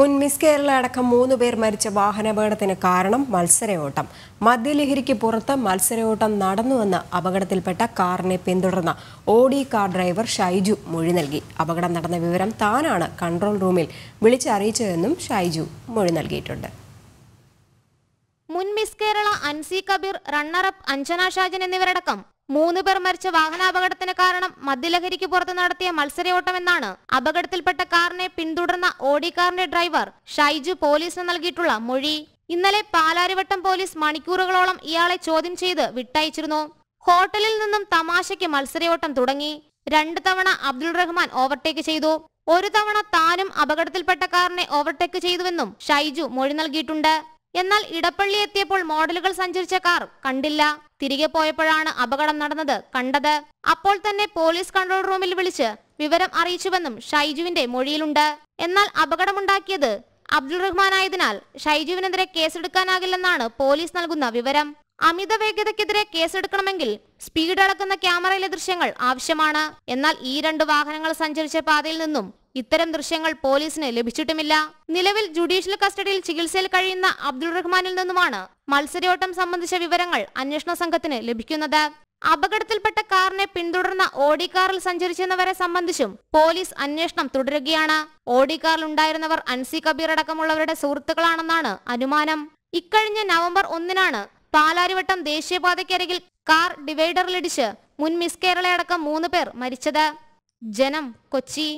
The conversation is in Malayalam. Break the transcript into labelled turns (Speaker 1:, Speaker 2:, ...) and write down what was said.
Speaker 1: മുൻ മിസ് കേരള അടക്കം മൂന്ന് പേർ മരിച്ച വാഹനാപകടത്തിന് കാരണം മത്സരയോട്ടം മദ്യലഹരിക്ക് പുറത്ത് മത്സരയോട്ടം നടന്നുവെന്ന് അപകടത്തിൽപ്പെട്ട കാറിനെ പിന്തുടർന്ന ഓഡി കാർ ഡ്രൈവർ ഷൈജു മൊഴി നൽകി അപകടം നടന്ന വിവരം താനാണ് കൺട്രോൾ റൂമിൽ വിളിച്ചറിയിച്ചതെന്നും ഷൈജു മൊഴി നൽകിയിട്ടുണ്ട്
Speaker 2: മുൻ മിസ് കേരള അൻസി കബീർ റണ്ണറപ്പ് അഞ്ജന ഷാജൻ എന്നിവരടക്കം മൂന്ന് പേർ മരിച്ച വാഹനാപകടത്തിന് കാരണം മദ്യലഹരിക്ക് പുറത്ത് നടത്തിയ മത്സരയോട്ടമെന്നാണ് അപകടത്തിൽപ്പെട്ട കാറിനെ പിന്തുടർന്ന ഓടിക്കാറിന്റെ ഡ്രൈവർ ഷൈജു പോലീസിന് നൽകിയിട്ടുള്ള മൊഴി ഇന്നലെ പാലാരിവട്ടം പോലീസ് മണിക്കൂറുകളോളം ഇയാളെ ചോദ്യം ചെയ്ത് വിട്ടയച്ചിരുന്നു ഹോട്ടലിൽ നിന്നും തമാശയ്ക്ക് മത്സരയോട്ടം തുടങ്ങി രണ്ട് തവണ അബ്ദുൾ റഹ്മാൻ ഓവർടേക്ക് ചെയ്തു ഒരു തവണ താനും അപകടത്തിൽപ്പെട്ട കാറിനെ ഓവർടേക്ക് ചെയ്തുവെന്നും ഷൈജു മൊഴി നൽകിയിട്ടുണ്ട് എന്നാൽ ഇടപ്പള്ളി എത്തിയപ്പോൾ മോഡലുകൾ സഞ്ചരിച്ച കാർ കണ്ടില്ല തിരികെ പോയപ്പോഴാണ് അപകടം നടന്നത് കണ്ടത് അപ്പോൾ തന്നെ പോലീസ് കൺട്രോൾ റൂമിൽ വിളിച്ച് വിവരം അറിയിച്ചുവെന്നും ഷൈജുവിന്റെ മൊഴിയിലുണ്ട് എന്നാൽ അപകടമുണ്ടാക്കിയത് അബ്ദുൾ ആയതിനാൽ ഷൈജുവിനെതിരെ കേസെടുക്കാനാകില്ലെന്നാണ് പോലീസ് നൽകുന്ന വിവരം അമിത വേഗതയ്ക്കെതിരെ കേസെടുക്കണമെങ്കിൽ സ്പീഡ് അളക്കുന്ന ക്യാമറയിലെ ദൃശ്യങ്ങൾ ആവശ്യമാണ് എന്നാൽ ഈ രണ്ട് വാഹനങ്ങൾ സഞ്ചരിച്ച പാതയിൽ നിന്നും ഇത്തരം ദൃശ്യങ്ങൾ പോലീസിന് ലഭിച്ചിട്ടുമില്ല നിലവിൽ ജുഡീഷ്യൽ കസ്റ്റഡിയിൽ ചികിത്സയിൽ കഴിയുന്ന അബ്ദുൾ റഹ്മാനിൽ നിന്നുമാണ് മത്സരയോട്ടം സംബന്ധിച്ച വിവരങ്ങൾ അന്വേഷണ സംഘത്തിന് ലഭിക്കുന്നത് അപകടത്തിൽപ്പെട്ട കാറിനെ പിന്തുടർന്ന ഓടി കാറിൽ സഞ്ചരിച്ചെന്നവരെ സംബന്ധിച്ചും പോലീസ് അന്വേഷണം തുടരുകയാണ് ഓടി കാറിൽ ഉണ്ടായിരുന്നവർ അൻസി കബീർ അടക്കമുള്ളവരുടെ സുഹൃത്തുക്കളാണെന്നാണ് അനുമാനം ഇക്കഴിഞ്ഞ നവംബർ ഒന്നിനാണ് പാലാരിവട്ടം ദേശീയപാതയ്ക്കരികിൽ കാർ ഡിവൈഡറിലിടിച്ച് മുൻ മിസ് കേരളയടക്കം മൂന്ന് പേർ മരിച്ചത് ജനം കൊച്ചി